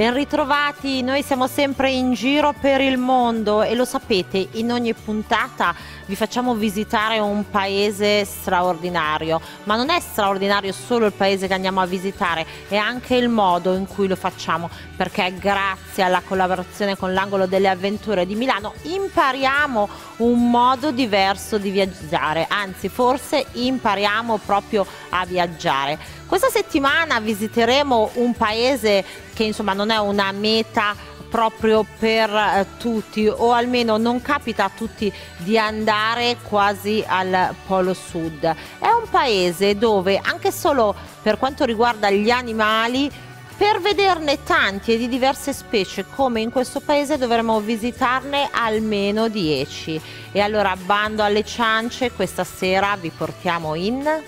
Ben ritrovati, noi siamo sempre in giro per il mondo e lo sapete, in ogni puntata vi facciamo visitare un paese straordinario, ma non è straordinario solo il paese che andiamo a visitare, è anche il modo in cui lo facciamo, perché grazie alla collaborazione con l'Angolo delle Avventure di Milano impariamo un modo diverso di viaggiare, anzi forse impariamo proprio a viaggiare. Questa settimana visiteremo un paese che insomma non è una meta proprio per eh, tutti o almeno non capita a tutti di andare quasi al Polo Sud. È un paese dove anche solo per quanto riguarda gli animali per vederne tanti e di diverse specie come in questo paese dovremmo visitarne almeno 10. E allora bando alle ciance, questa sera vi portiamo in...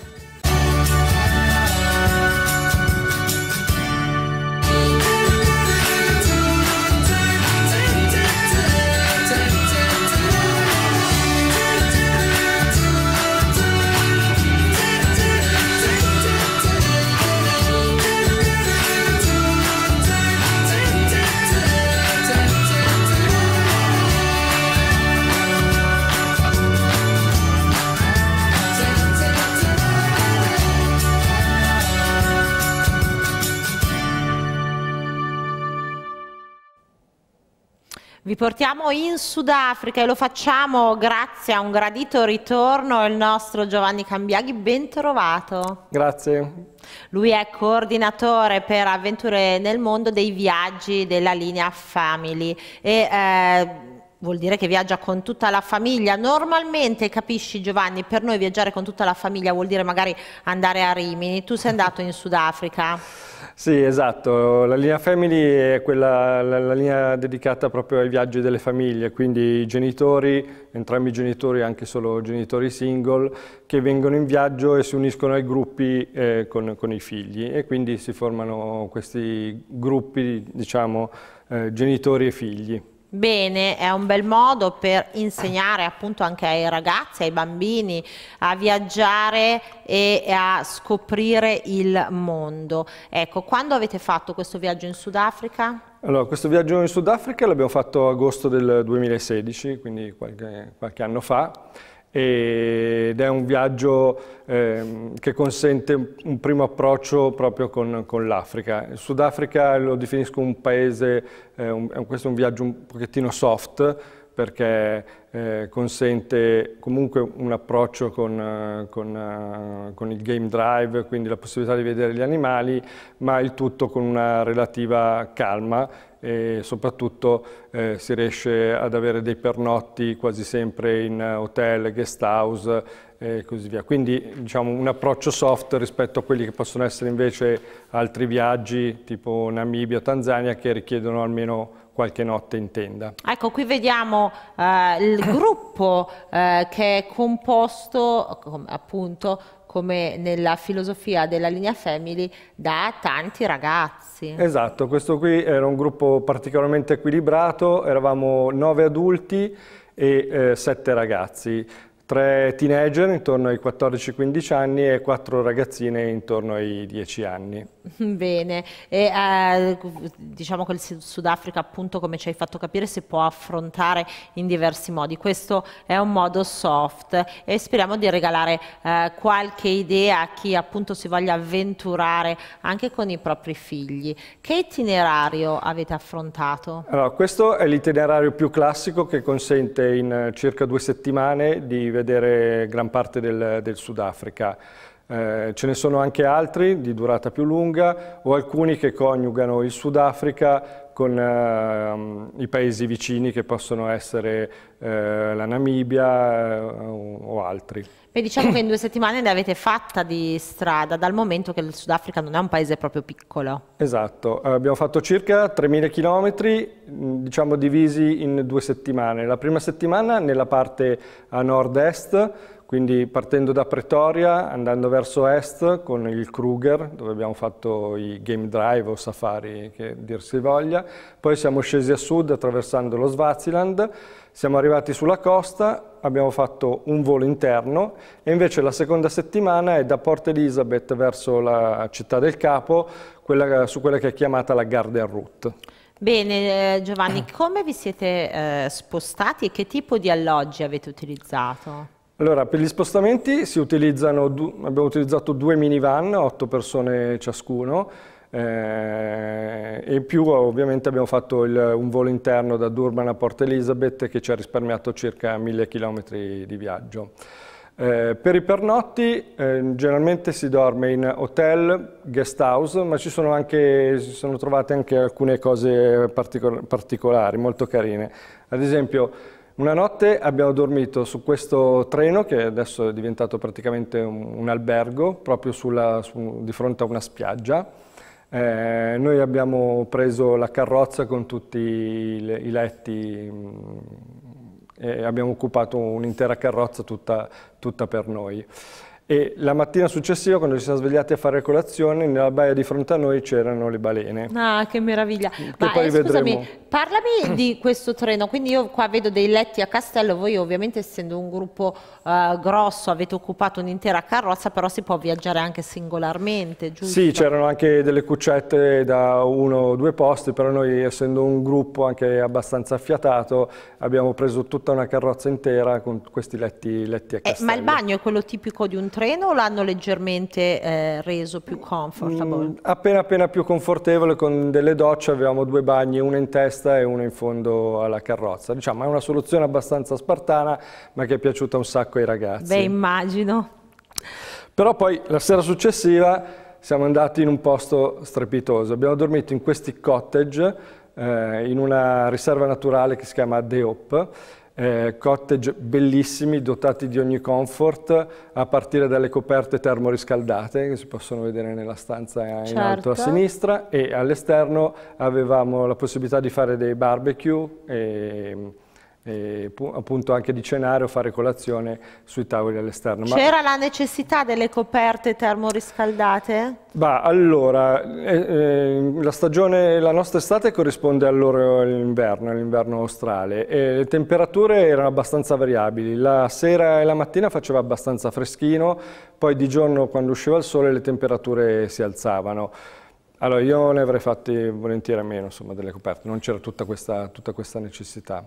Vi portiamo in Sudafrica e lo facciamo grazie a un gradito ritorno il nostro Giovanni Cambiaghi, ben trovato. Grazie. Lui è coordinatore per avventure nel mondo dei viaggi della linea Family e eh, vuol dire che viaggia con tutta la famiglia. Normalmente, capisci Giovanni, per noi viaggiare con tutta la famiglia vuol dire magari andare a Rimini. Tu sei andato in Sudafrica. Sì, esatto. La linea Family è quella, la, la, linea dedicata proprio ai viaggi delle famiglie, quindi i genitori, entrambi i genitori, anche solo genitori single, che vengono in viaggio e si uniscono ai gruppi eh, con, con, i figli e quindi si formano questi gruppi, diciamo, eh, genitori e figli. Bene, è un bel modo per insegnare appunto anche ai ragazzi, ai bambini a viaggiare e a scoprire il mondo. Ecco, quando avete fatto questo viaggio in Sudafrica? Allora, questo viaggio in Sudafrica l'abbiamo fatto agosto del 2016, quindi qualche, qualche anno fa ed è un viaggio eh, che consente un primo approccio proprio con, con l'Africa. Il Sudafrica lo definisco un paese, eh, un, questo è un viaggio un pochettino soft, perché eh, consente comunque un approccio con, eh, con, eh, con, il game drive, quindi la possibilità di vedere gli animali, ma il tutto con una relativa calma e soprattutto eh, si riesce ad avere dei pernotti quasi sempre in hotel, guest house eh, e così via. Quindi diciamo, un approccio soft rispetto a quelli che possono essere invece altri viaggi tipo Namibia o Tanzania che richiedono almeno qualche notte in tenda. Ecco, qui vediamo eh, il gruppo eh, che è composto appunto come nella filosofia della linea Family, da tanti ragazzi. Esatto, questo qui era un gruppo particolarmente equilibrato, eravamo nove adulti e eh, sette ragazzi, tre teenager intorno ai 14-15 anni e quattro ragazzine intorno ai 10 anni. Bene, e, eh, diciamo che il Sudafrica appunto come ci hai fatto capire si può affrontare in diversi modi, questo è un modo soft e speriamo di regalare eh, qualche idea a chi appunto si voglia avventurare anche con i propri figli. Che itinerario avete affrontato? Allora, questo è l'itinerario più classico che consente in eh, circa due settimane di vedere gran parte del, del Sudafrica. Eh, ce ne sono anche altri di durata più lunga o alcuni che coniugano il Sudafrica con eh, i paesi vicini che possono essere eh, la Namibia eh, o altri. E diciamo che in due settimane ne avete fatta di strada dal momento che il Sudafrica non è un paese proprio piccolo. Esatto, abbiamo fatto circa 3.000 km, mm, diciamo divisi in due settimane. La prima settimana nella parte a nord-est quindi partendo da Pretoria, andando verso est con il Kruger, dove abbiamo fatto i game drive o safari, che dir si voglia, poi siamo scesi a sud attraversando lo Swaziland, siamo arrivati sulla costa, abbiamo fatto un volo interno e invece la seconda settimana è da Port Elizabeth verso la città del Capo, quella, su quella che è chiamata la Garden Route. Bene, eh, Giovanni, come vi siete eh, spostati e che tipo di alloggi avete utilizzato? Allora, per gli spostamenti abbiamo utilizzato due minivan, otto persone ciascuno, eh, e in più ovviamente abbiamo fatto il, un volo interno da Durban a Port Elizabeth che ci ha risparmiato circa 1000 km di viaggio. Eh, per i pernotti eh, generalmente si dorme in hotel, guest house, ma ci sono anche, si sono trovate anche alcune cose particol particolari, molto carine. Ad esempio una notte abbiamo dormito su questo treno che adesso è diventato praticamente un, un albergo, proprio sulla, su, di fronte a una spiaggia. Eh, noi abbiamo preso la carrozza con tutti i, i letti mh, mm, e abbiamo occupato un'intera carrozza tutta, tutta per noi e la mattina successiva quando ci siamo svegliati a fare colazione nella baia di fronte a noi c'erano le balene. Ah che meraviglia, che ma poi eh, scusami parlami di questo treno, quindi io qua vedo dei letti a castello, voi ovviamente essendo un gruppo eh, grosso avete occupato un'intera carrozza però si può viaggiare anche singolarmente giusto? Sì c'erano anche delle cuccette da uno o due posti però noi essendo un gruppo anche abbastanza affiatato abbiamo preso tutta una carrozza intera con questi letti, letti a castello. Eh, ma il bagno è quello tipico di un treno o l'hanno leggermente eh, reso più comfortable? Mm, appena appena più confortevole con delle docce, avevamo due bagni, una in testa e una in fondo alla carrozza. Diciamo è una soluzione abbastanza spartana ma che è piaciuta un sacco ai ragazzi. Beh immagino. Però poi la sera successiva siamo andati in un posto strepitoso. Abbiamo dormito in questi cottage, eh, in una riserva naturale che si chiama The Hope, eh, cottage bellissimi, dotati di ogni comfort, a partire dalle coperte termoriscaldate che si possono vedere nella stanza in certo. alto a certo. sinistra e all'esterno avevamo la possibilità di fare dei barbecue e, ehm, e appunto anche di cenare o fare colazione sui tavoli all'esterno. C'era Ma... la necessità delle coperte termoriscaldate? Bah, allora, eh, eh, la, stagione, la nostra estate corrisponde al loro all'inverno australe, e le temperature erano abbastanza variabili, la sera e la mattina faceva abbastanza freschino, poi di giorno quando usciva il sole le temperature si alzavano. Allora, io ne avrei fatti volentieri a meno, insomma, delle coperte, non c'era tutta, tutta questa necessità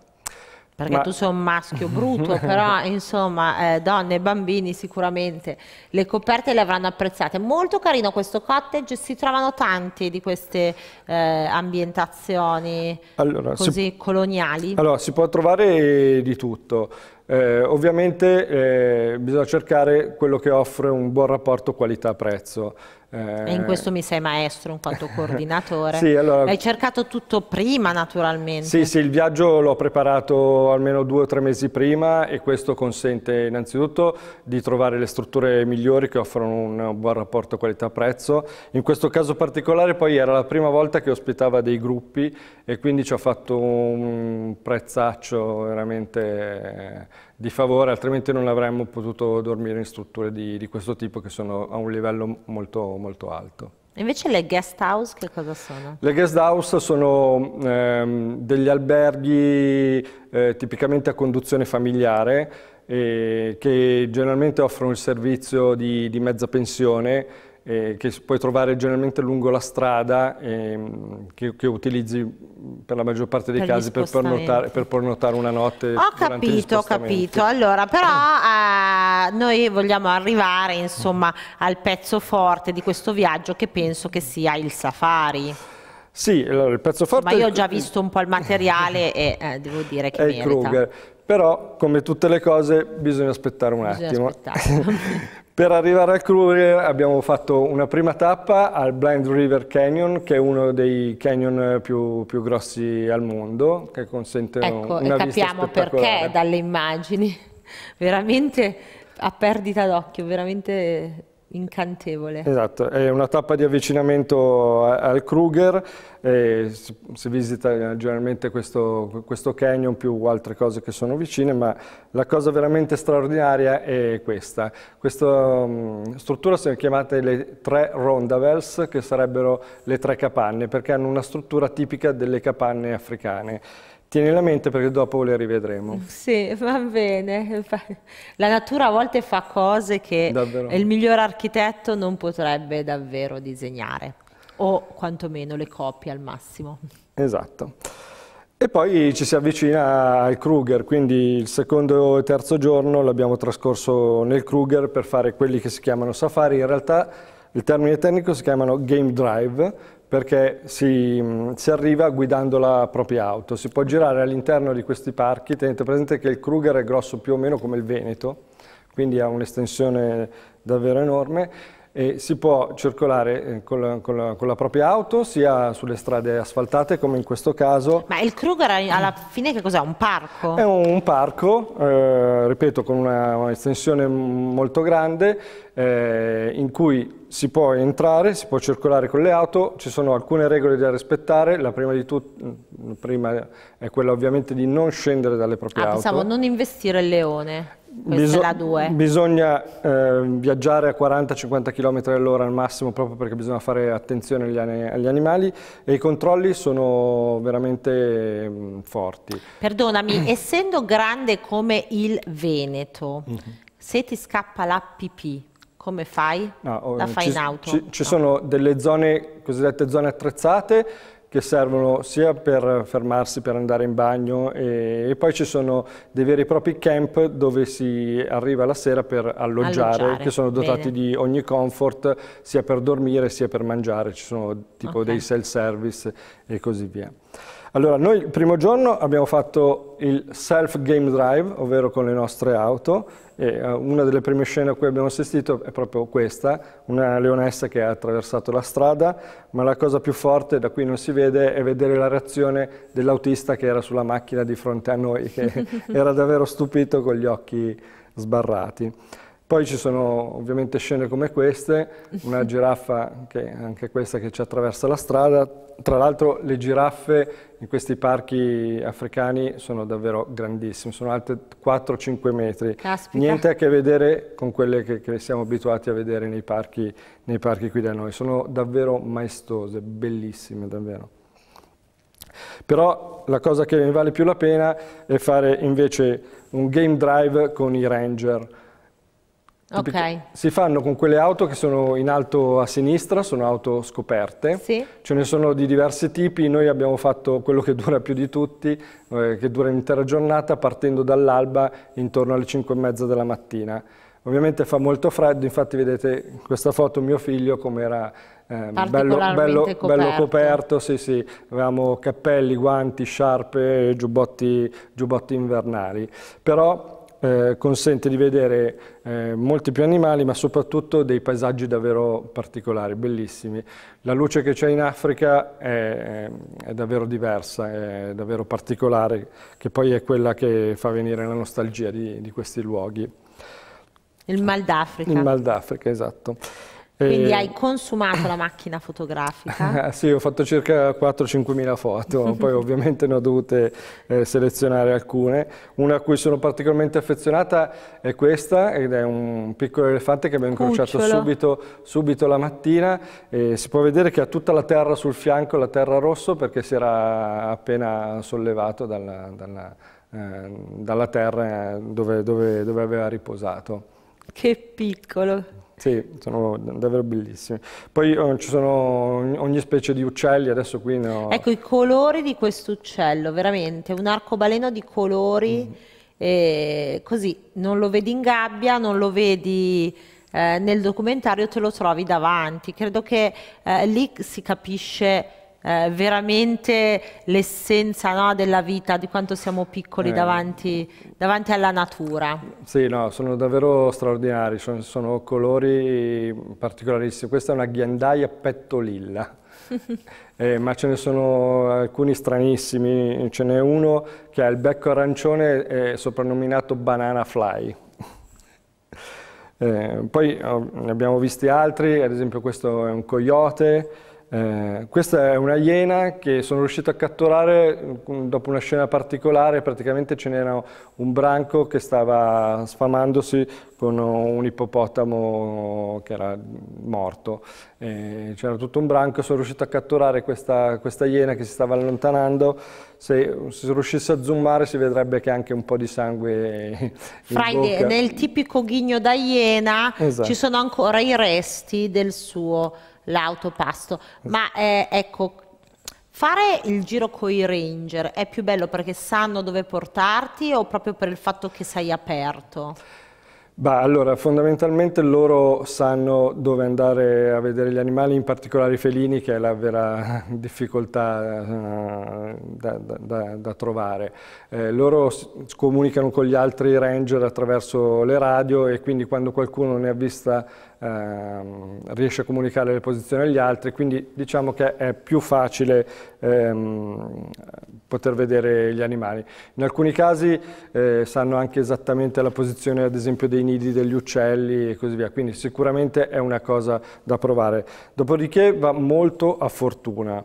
perché Ma... tu sei un maschio brutto, però insomma eh, donne e bambini sicuramente le coperte le avranno apprezzate. Molto carino questo cottage, si trovano tante di queste eh, ambientazioni allora, così si... coloniali. Allora si può trovare di tutto. Eh, ovviamente eh, bisogna cercare quello che offre un buon rapporto qualità-prezzo. Eh... in questo mi sei maestro in quanto coordinatore. sì, allora... Hai cercato tutto prima naturalmente. Sì, sì, il viaggio l'ho preparato almeno due o tre mesi prima e questo consente innanzitutto di trovare le strutture migliori che offrono un buon rapporto qualità-prezzo. In questo caso particolare poi era la prima volta che ospitava dei gruppi e quindi ci ho fatto un prezzaccio veramente di favore, altrimenti non avremmo potuto dormire in strutture di, di questo tipo che sono a un livello molto, molto alto. Invece le guest house che cosa sono? Le guest house sono ehm, degli alberghi eh, tipicamente a conduzione familiare eh, che generalmente offrono il servizio di, di mezza pensione eh, che puoi trovare generalmente lungo la strada eh, che, che, utilizzi per la maggior parte dei per casi per prenotare, per prenotare, una notte. Ho capito, ho capito. Allora, però eh, noi vogliamo arrivare insomma al pezzo forte di questo viaggio che penso che sia il safari. Sì, allora, il pezzo forte... Ma io ho già visto un po' il materiale e eh, devo dire che è merita. Kruger però come tutte le cose bisogna aspettare un bisogna attimo aspettare. Per arrivare al Kruger abbiamo fatto una prima tappa al Blind River Canyon, che è uno dei canyon più, più grossi al mondo, che consente ecco, una vista Ecco, capiamo perché dalle immagini, veramente a perdita d'occhio, veramente incantevole. Esatto, è una tappa di avvicinamento al Kruger, si visita eh, generalmente questo, questo, canyon più altre cose che sono vicine, ma la cosa veramente straordinaria è questa. Questa um, mm, struttura sono chiamate le tre rondavels, che sarebbero le tre capanne, perché hanno una struttura tipica delle capanne africane. Tieni la mente perché dopo le rivedremo. Sì, va bene. La natura a volte fa cose che davvero. il miglior architetto non potrebbe davvero disegnare, o quantomeno le copie al massimo. Esatto. E poi ci si avvicina al Kruger, quindi il secondo e terzo giorno l'abbiamo trascorso nel Kruger per fare quelli che si chiamano safari. In realtà il termine tecnico si chiamano game drive, perché si, mm, si, arriva guidando la propria auto. Si può girare all'interno di questi parchi, tenete presente che il Kruger è grosso più o meno come il Veneto, quindi ha un'estensione davvero enorme, e si può circolare con la, con, la, con la, propria auto sia sulle strade asfaltate come in questo caso. Ma il Kruger alla fine che cos'è? Un parco? È un, un parco, eh, ripeto, con un'estensione molto grande eh, in cui si può entrare, si può circolare con le auto, ci sono alcune regole da rispettare, la prima, la mm, prima è quella ovviamente di non scendere dalle proprie ah, auto. Pensavo non investire il leone. Biso bisogna eh, viaggiare a 40-50 km all'ora al massimo proprio perché bisogna fare attenzione agli, agli animali e i controlli sono veramente mh, ehm, forti. Perdonami, essendo grande come il Veneto, mm -hmm. se ti scappa la pipì, come fai? No, oh, la eh, fai ci, in auto? Ci, ci no. sono delle zone, cosiddette zone attrezzate, che servono sia per fermarsi per andare in bagno e, e poi ci sono dei veri e propri camp dove si arriva la sera per alloggiare, alloggiare. che sono dotati Bene. di ogni comfort sia per dormire sia per mangiare, ci sono tipo okay. dei self service e così via. Allora, noi il primo giorno abbiamo fatto il self game drive, ovvero con le nostre auto, e eh, una delle prime scene a cui abbiamo assistito è proprio questa, una leonessa che ha attraversato la strada, ma la cosa più forte, da qui non si vede, è vedere la reazione dell'autista che era sulla macchina di fronte a noi, che era davvero stupito con gli occhi sbarrati. Poi ci sono ovviamente scene come queste, una giraffa, che anche questa che ci attraversa la strada, tra l'altro le giraffe in questi parchi africani sono davvero grandissime, sono alte 4-5 metri. Caspita. Niente a che vedere con quelle che, che siamo abituati a vedere nei parchi, nei parchi qui da noi. Sono davvero maestose, bellissime davvero. Però la cosa che ne vale più la pena è fare invece un game drive con i ranger. Okay. Si fanno con quelle auto che sono in alto a sinistra, sono auto scoperte, sì. ce ne sono di diversi tipi, noi abbiamo fatto quello che dura più di tutti, eh, che dura l'intera giornata partendo dall'alba intorno alle 5 e mezza della mattina. Ovviamente fa molto freddo, infatti vedete in questa foto mio figlio come era eh, bello, bello, coperto. bello coperto, sì, sì. avevamo cappelli, guanti, sciarpe, giubbotti, giubbotti invernali. Però eh, consente di vedere eh, molti più animali ma soprattutto dei paesaggi davvero particolari, bellissimi. La luce che c'è in Africa è, è, davvero diversa, è davvero particolare, che poi è quella che fa venire la nostalgia di, di questi luoghi. Il mal d'Africa. Il mal d'Africa, esatto. Quindi eh. hai consumato la macchina fotografica? Ah, sì, ho fatto circa 4-5 mila foto, poi ovviamente ne ho dovute eh, selezionare alcune. Una a cui sono particolarmente affezionata è questa, ed è un piccolo elefante che abbiamo incrociato subito, subito, la mattina. E si può vedere che ha tutta la terra sul fianco, la terra rosso, perché si era appena sollevato dalla, dalla, eh, dalla terra dove, dove, dove aveva riposato. Che piccolo! Sì, sono davvero bellissimi. Poi oh, ci sono ogni specie di uccelli, adesso qui ne ho... Ecco, i colori di questo uccello, veramente, un arcobaleno di colori, mm. eh, così, non lo vedi in gabbia, non lo vedi... Eh, nel documentario te lo trovi davanti, credo che eh, lì si capisce eh, veramente l'essenza no, della vita, di quanto siamo piccoli eh. davanti, davanti, alla natura. Sì, no, sono davvero straordinari, sono, sono colori particolarissimi. Questa è una ghiandaia petto lilla. Eh, ma ce ne sono alcuni stranissimi, ce n'è uno che ha il becco arancione eh, soprannominato Banana Fly. Eh, poi oh, ne abbiamo visti altri, ad esempio questo è un coyote, eh, questa è una iena che sono riuscito a catturare mm, dopo una scena particolare, praticamente ce n'era un branco che stava sfamandosi con un ippopotamo che era morto. c'era tutto un branco, sono riuscito a catturare questa, questa iena che si stava allontanando. Se, se, riuscisse a zoomare si vedrebbe che anche un po' di sangue Fra in Nel tipico ghigno da iena esatto. ci sono ancora i resti del suo l'autopasto. Ma eh, ecco, Fare il giro con i ranger è più bello perché sanno dove portarti o proprio per il fatto che sei aperto? Beh, allora, fondamentalmente loro sanno dove andare a vedere gli animali, in particolare i felini, che è la vera difficoltà uh, da, da, da, trovare. Eh, loro comunicano con gli altri ranger attraverso le radio e quindi quando qualcuno ne ha vista ehm, riesce a comunicare le posizioni agli altri, quindi diciamo che è più facile ehm, poter vedere gli animali. In alcuni casi eh, sanno anche esattamente la posizione ad esempio dei nidi degli uccelli e così via, quindi sicuramente è una cosa da provare. Dopodiché va molto a fortuna,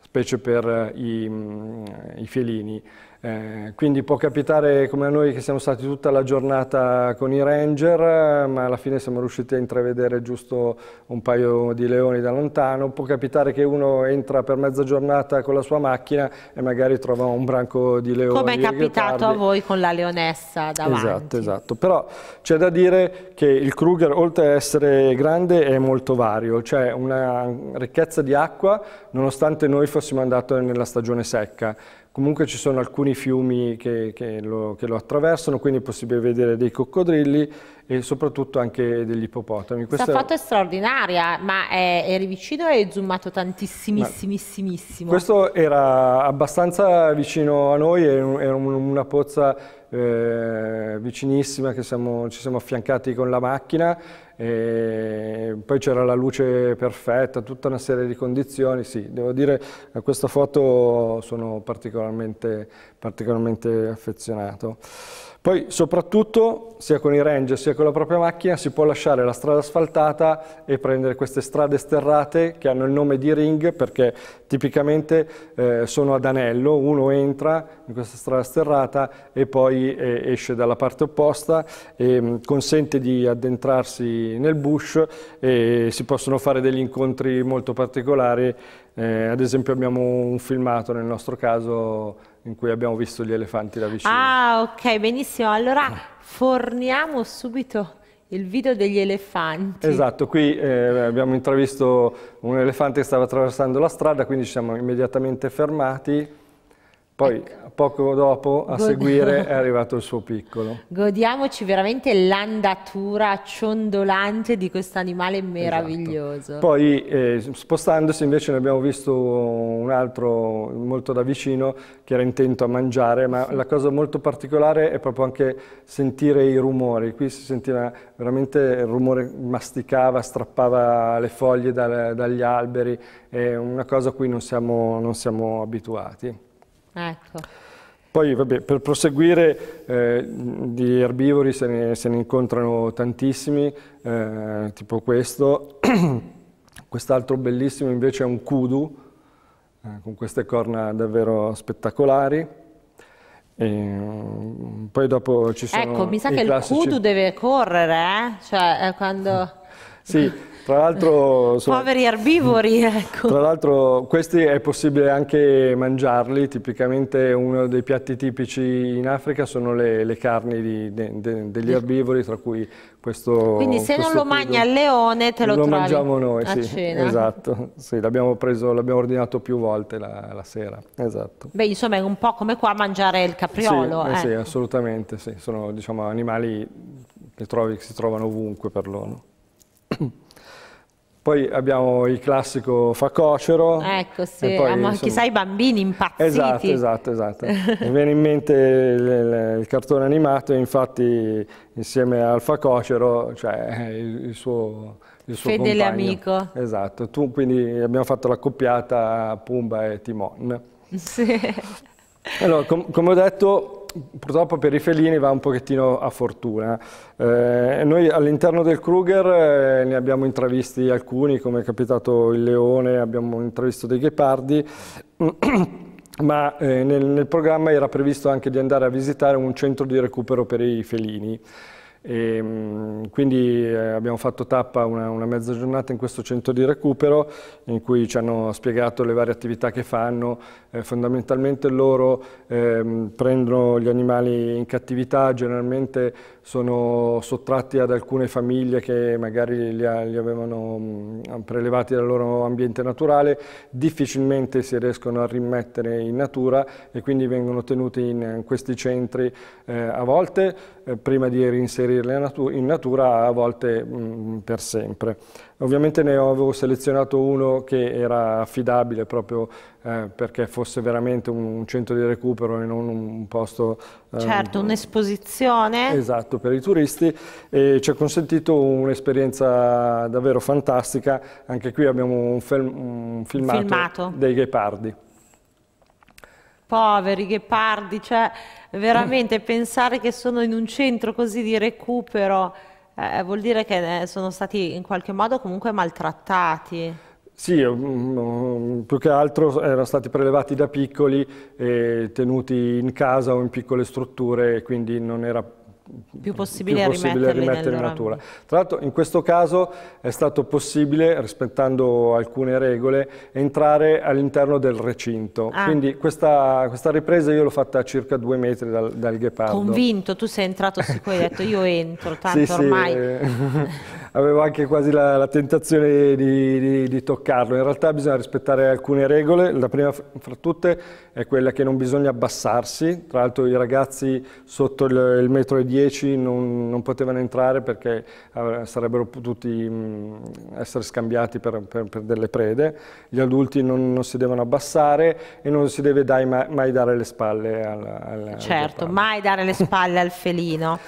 specie per eh, i, mm, i felini. Eh, quindi può capitare come a noi che siamo stati tutta la giornata con i ranger, eh, ma alla fine siamo riusciti a intravedere giusto un paio di leoni da lontano. Può capitare che uno entra per mezza giornata con la sua macchina e magari trova un branco di leoni. Come è capitato a voi con la leonessa davanti. Esatto, esatto. Però c'è da dire che il Kruger, oltre ad essere grande, è molto vario. C'è una ricchezza di acqua, nonostante noi fossimo andati nella stagione secca. Comunque ci sono alcuni fiumi che, che, lo, che lo, attraversano, quindi è possibile vedere dei coccodrilli e soprattutto anche degli ippopotami. Questa, Questa foto è straordinaria, ma è, eri vicino o hai zoomato tantissimissimissimo. Questo era abbastanza vicino a noi, era una pozza eh, vicinissima che siamo, ci siamo affiancati con la macchina e poi c'era la luce perfetta, tutta una serie di condizioni, sì, devo dire a eh, questa foto sono particolarmente, particolarmente affezionato. Poi soprattutto sia con i range sia con la propria macchina si può lasciare la strada asfaltata e prendere queste strade sterrate che hanno il nome di ring perché tipicamente eh, sono ad anello, uno entra in questa strada sterrata e poi eh, esce dalla parte opposta e mh, mm, consente di addentrarsi nel bush e si possono fare degli incontri molto particolari eh, ad esempio abbiamo un filmato nel nostro caso in cui abbiamo visto gli elefanti da vicino. Ah ok, benissimo. Allora forniamo subito il video degli elefanti. Esatto, qui eh, abbiamo intravisto un elefante che stava attraversando la strada, quindi ci siamo immediatamente fermati. Poi ecco poco dopo a Godi seguire è arrivato il suo piccolo. Godiamoci veramente l'andatura ciondolante di questo animale esatto. meraviglioso. Esatto. Poi eh, spostandosi invece ne abbiamo visto un altro molto da vicino che era intento a mangiare, ma sì. la cosa molto particolare è proprio anche sentire i rumori. Qui si sentiva veramente il rumore, masticava, strappava le foglie dal, dagli alberi, è una cosa a cui non siamo, non siamo abituati. Ecco. Poi vabbè, per proseguire eh, di erbivori se ne, se ne incontrano tantissimi, eh, tipo questo, quest'altro bellissimo invece è un kudu, eh, con queste corna davvero spettacolari. E, mm, poi dopo ci sono Ecco, mi sa che classici... il kudu deve correre, eh? Cioè, eh, quando... sì, Tra l'altro... Poveri erbivori, ecco. Tra l'altro questi è possibile anche mangiarli, tipicamente uno dei piatti tipici in Africa sono le, le carni di, de, de, degli erbivori, tra cui questo... Quindi se questo non lo prodotto. magna il leone te lo, lo Lo mangiamo noi, sì, cena. esatto. Sì, l'abbiamo ordinato più volte la, la, sera, esatto. Beh, insomma è un po' come qua mangiare il capriolo. Sì, eh, sì eh. assolutamente, sì. sono diciamo, animali che, trovi, che si trovano ovunque per loro. Poi abbiamo il classico facocero. Ecco, sì, poi, insomma... chissà i bambini impazziti. Esatto, esatto, esatto. Mi viene in mente il, il, cartone animato, infatti insieme al facocero, cioè eh, il, il suo il suo Fedele compagno. amico. Esatto, tu, quindi abbiamo fatto l'accoppiata Pumba e Timon. Sì. Allora, com come ho detto, purtroppo per i felini va un pochettino a fortuna. Eh, noi all'interno del Kruger eh, ne abbiamo intravisti alcuni, come è capitato il leone, abbiamo intravisto dei ghepardi, ma eh, nel, nel programma era previsto anche di andare a visitare un centro di recupero per i felini. E, ehm, quindi eh, abbiamo fatto tappa una, una, mezza giornata in questo centro di recupero in cui ci hanno spiegato le varie attività che fanno eh, fondamentalmente loro ehm, prendono gli animali in cattività, generalmente sono sottratti ad alcune famiglie che magari li, li avevano mh, mm, prelevati dal loro ambiente naturale, difficilmente si riescono a rimettere in natura e quindi vengono tenuti in questi centri eh, a volte eh, prima di reinserirli in natura, a volte mh, mm, per sempre. Ovviamente ne avevo selezionato uno che era affidabile proprio eh, perché fosse veramente un, un, centro di recupero e non un posto... Eh, certo, un'esposizione. Esatto, per i turisti e ci ha consentito un'esperienza davvero fantastica. Anche qui abbiamo un, film, un filmato, filmato dei ghepardi poveri ghepardi, cioè veramente pensare che sono in un centro così di recupero eh, eh, vuol dire che eh, sono stati in qualche modo comunque maltrattati. Sì, eh, mm, mm, più che altro erano stati prelevati da piccoli e tenuti in casa o in piccole strutture, quindi non era più possibile, più possibile rimetterli, in natura. Tra l'altro in questo caso è stato possibile, rispettando alcune regole, entrare all'interno del recinto. Ah. Quindi questa, questa, ripresa io l'ho fatta a circa due metri dal, dal ghepardo. Convinto, tu sei entrato sicuro, cui hai detto io entro, tanto sì, ormai... Sì, eh, avevo anche quasi la, la tentazione di, di, di toccarlo. In realtà bisogna rispettare alcune regole, la prima fra tutte è quella che non bisogna abbassarsi, tra l'altro i ragazzi sotto il, il metro e 10 10 non, non potevano entrare perché eh, sarebbero potuti mm, essere scambiati per, per, per delle prede, gli adulti non, non, si devono abbassare e non si deve dai, mai, dare le spalle al, al Certo, al mai dare le spalle al felino.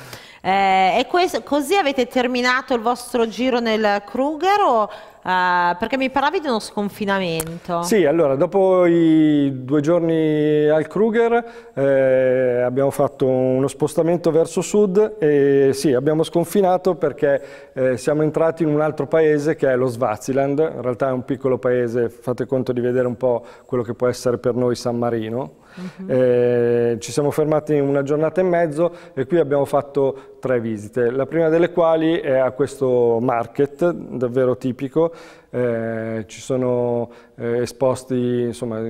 Eh, e questo, così avete terminato il vostro giro nel Kruger o Uh, perché mi parlavi di uno sconfinamento. Sì, allora, dopo i due giorni al Kruger eh, abbiamo fatto uno spostamento verso sud e sì, abbiamo sconfinato perché eh, siamo entrati in un altro paese che è lo Swaziland, in realtà è un piccolo paese, fate conto di vedere un po' quello che può essere per noi San Marino. Uh -huh. eh, ci siamo fermati una giornata e mezzo e qui abbiamo fatto tre visite, la prima delle quali è a questo market davvero tipico, eh, ci sono eh, esposti insomma,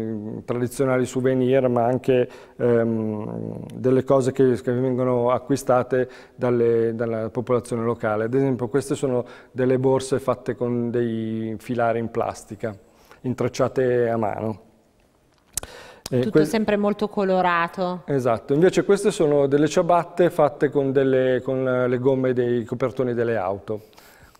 tradizionali souvenir ma anche ehm, delle cose che, che vengono acquistate dalle, dalla popolazione locale, ad esempio queste sono delle borse fatte con dei filari in plastica, intrecciate a mano. Eh, Tutto que... sempre molto colorato. Esatto, invece queste sono delle ciabatte fatte con, delle, con eh, le gomme dei copertoni delle auto.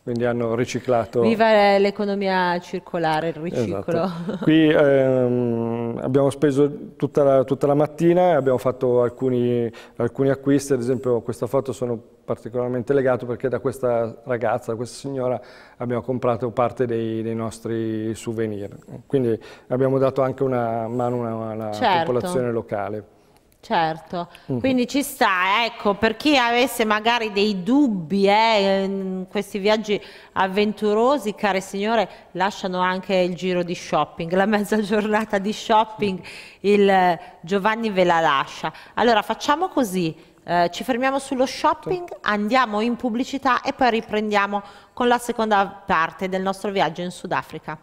Quindi hanno riciclato. Viva l'economia circolare, il riciclo. Esatto. Qui ehm, abbiamo speso tutta la, tutta la mattina e abbiamo fatto alcuni, alcuni, acquisti, ad esempio questa foto sono particolarmente legato perché da questa ragazza, da questa signora, abbiamo comprato parte dei, dei nostri souvenir. Quindi abbiamo dato anche una mano alla certo. popolazione locale. Certo, mm. quindi ci sta, ecco, per chi avesse magari dei dubbi eh, in questi viaggi avventurosi, care signore, lasciano anche il giro di shopping, la mezza giornata di shopping, il eh, Giovanni ve la lascia. Allora facciamo così, eh, ci fermiamo sullo shopping, certo. andiamo in pubblicità e poi riprendiamo con la seconda parte del nostro viaggio in Sudafrica.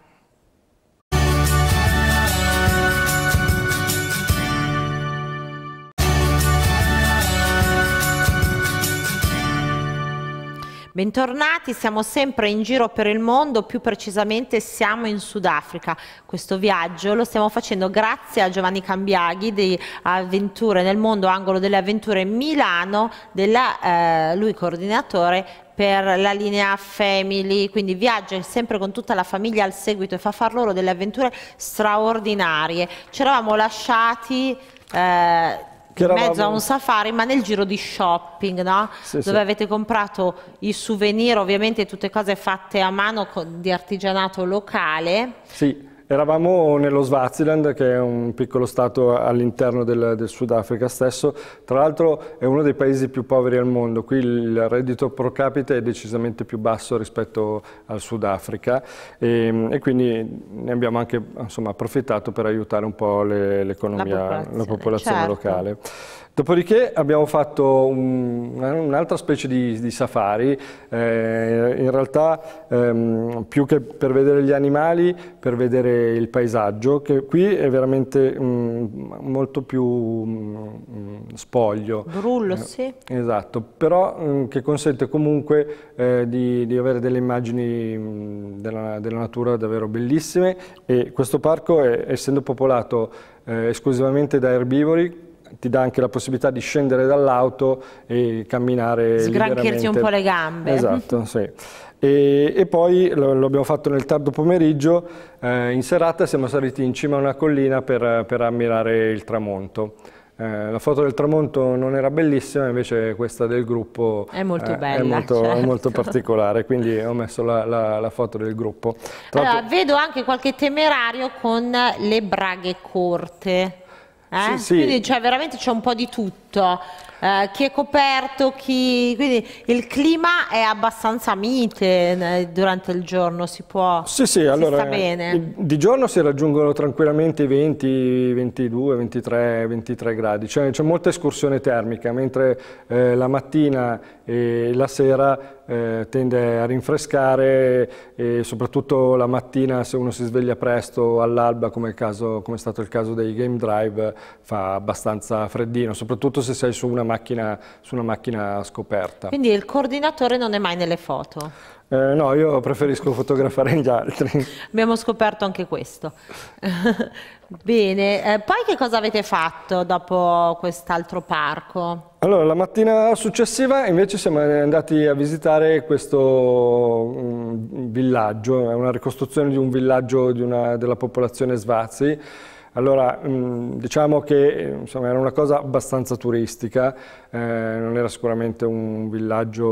Bentornati, siamo sempre in giro per il mondo, più precisamente siamo in Sudafrica. Questo viaggio lo stiamo facendo grazie a Giovanni Cambiaghi di Avventure nel Mondo, Angolo delle Avventure Milano, della, eh, lui coordinatore per la linea Family, quindi viaggia sempre con tutta la famiglia al seguito e fa far loro delle avventure straordinarie. Ci eravamo lasciati... Eh, eravamo... mezzo a un safari, ma nel giro di shopping, no? sì, dove sì. avete comprato i souvenir, ovviamente tutte cose fatte a mano di artigianato locale. Sì. Eravamo nello Swaziland, che è un piccolo stato all'interno del, del Sudafrica stesso, tra l'altro è uno dei paesi più poveri al mondo, qui il reddito pro capite è decisamente più basso rispetto al Sudafrica e, e quindi ne abbiamo anche insomma, approfittato per aiutare un po' l'economia, la popolazione, la popolazione certo. locale. Dopodiché abbiamo fatto un, un'altra specie di, di safari, eh, in realtà ehm, più che per vedere gli animali, per vedere il paesaggio, che qui è veramente mh, mm, molto più mh, mm, spoglio. Brullo, eh, sì. Esatto, però mh, mm, che consente comunque eh, di, di, avere delle immagini della, della, natura davvero bellissime e questo parco, è, essendo popolato eh, esclusivamente da erbivori, ti dà anche la possibilità di scendere dall'auto e camminare Sgranchirti un po' le gambe. Esatto, sì. E, e poi lo, abbiamo fatto nel tardo pomeriggio, eh, in serata siamo saliti in cima a una collina per, per ammirare il tramonto. Eh, la foto del tramonto non era bellissima, invece questa del gruppo è molto, eh, bella, è molto, certo. è molto particolare, quindi ho messo la, la, la foto del gruppo. Tra allora, vedo anche qualche temerario con le braghe corte. Eh? Sì, sì. Quindi cioè, veramente c'è un po' di tutto. Eh, chi è coperto, chi... Quindi il clima è abbastanza mite eh, durante il giorno, si può... Sì, sì, allora bene. di giorno si raggiungono tranquillamente i 20, 22, 23, 23 gradi. cioè C'è, molta escursione termica, mentre eh, la mattina e la sera eh, tende a rinfrescare e soprattutto la mattina se uno si sveglia presto all'alba come, come, è stato il caso dei Game Drive fa abbastanza freddino, soprattutto se sei su una macchina, su una macchina scoperta. Quindi il coordinatore non è mai nelle foto? Eh, no, io preferisco fotografare gli altri. Abbiamo scoperto anche questo. Bene, eh, poi che cosa avete fatto dopo quest'altro parco? Allora, la mattina successiva invece siamo andati a visitare questo mm, villaggio, è una ricostruzione di un villaggio di una, della popolazione Svazi. Allora, mm, diciamo che insomma, era una cosa abbastanza turistica, eh, non era sicuramente un villaggio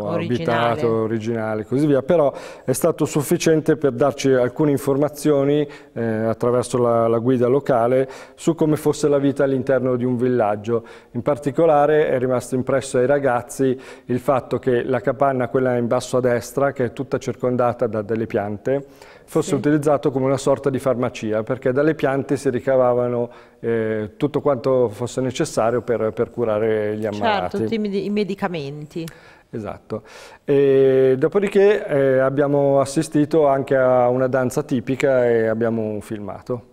originale. abitato, originale e così via, però è stato sufficiente per darci alcune informazioni eh, attraverso la, la, guida locale su come fosse la vita all'interno di un villaggio. In particolare è rimasto impresso ai ragazzi il fatto che la capanna, quella in basso a destra, che è tutta circondata da delle piante, fosse sì. utilizzato come una sorta di farmacia, perché dalle piante si ricavavano eh, tutto quanto fosse necessario per, per curare gli certo, ammalati. Certo, tutti i medicamenti. Esatto. E dopodiché eh, abbiamo assistito anche a una danza tipica e abbiamo un filmato.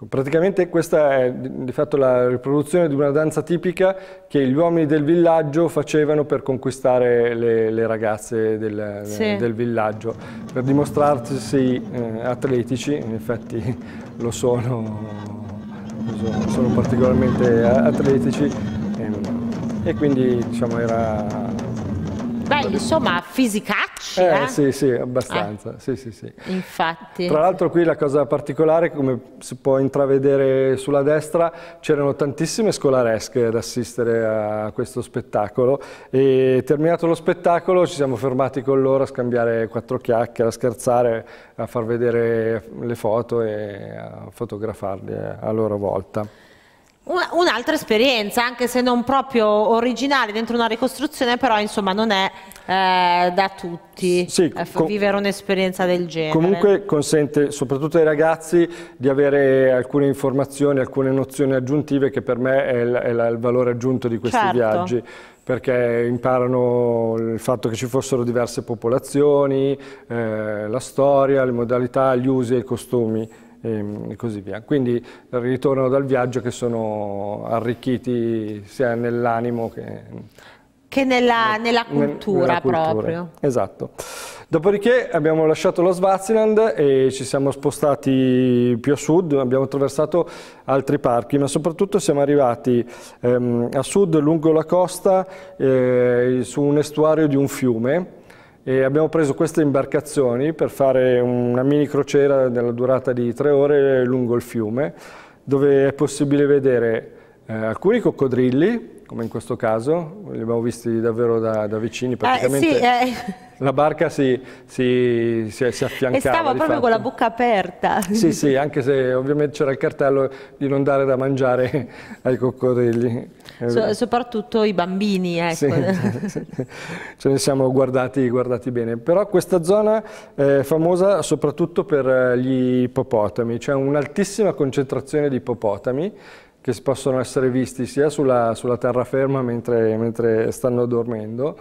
Ecco, praticamente questa è di fatto la riproduzione di una danza tipica che gli uomini del villaggio facevano per conquistare le, le ragazze del, sì. del, villaggio, per dimostrarsi eh, atletici, in effetti lo sono, sono, sono particolarmente atletici e, e quindi diciamo, era Beh, insomma, fisicacci. Eh, eh? sì, sì, abbastanza. Eh. Sì, sì, sì. Infatti. Tra l'altro qui la cosa particolare, come si può intravedere sulla destra, c'erano tantissime scolaresche ad assistere a questo spettacolo e terminato lo spettacolo ci siamo fermati con loro a scambiare quattro chiacchiere, a scherzare, a far vedere le foto e a fotografarle a loro volta. Un'altra esperienza, anche se non proprio originale, dentro una ricostruzione, però insomma non è eh, da tutti sì, eh, vivere un'esperienza del genere. Comunque consente soprattutto ai ragazzi di avere alcune informazioni, alcune nozioni aggiuntive che per me è, il, è il valore aggiunto di questi certo. viaggi perché imparano il fatto che ci fossero diverse popolazioni, eh, la storia, le modalità, gli usi e i costumi Ehm, e così via. Quindi ritornano dal viaggio che sono arricchiti sia nell'animo che... Che nella, nella cultura nella proprio. Esatto. Dopodiché abbiamo lasciato lo Swaziland e ci siamo spostati più a sud, abbiamo attraversato altri parchi, ma soprattutto siamo arrivati ehm, a sud lungo la costa eh, su un estuario di un fiume e abbiamo preso queste imbarcazioni per fare una mini crociera della durata di tre ore lungo il fiume dove è possibile vedere eh, alcuni coccodrilli come in questo caso, li abbiamo visti davvero da, da vicini, praticamente eh, sì, eh. la barca si, si, si, si affiancava. E stava proprio fatto. con la bocca aperta. Sì, sì, anche se ovviamente c'era il cartello di non dare da mangiare ai coccodrilli. So, soprattutto i bambini, ecco. Sì, ce ne siamo guardati, guardati, bene. Però questa zona è famosa soprattutto per gli ippopotami, c'è cioè un'altissima concentrazione di ippopotami, che possono essere visti sia sulla, sulla terraferma mentre, mentre stanno dormendo,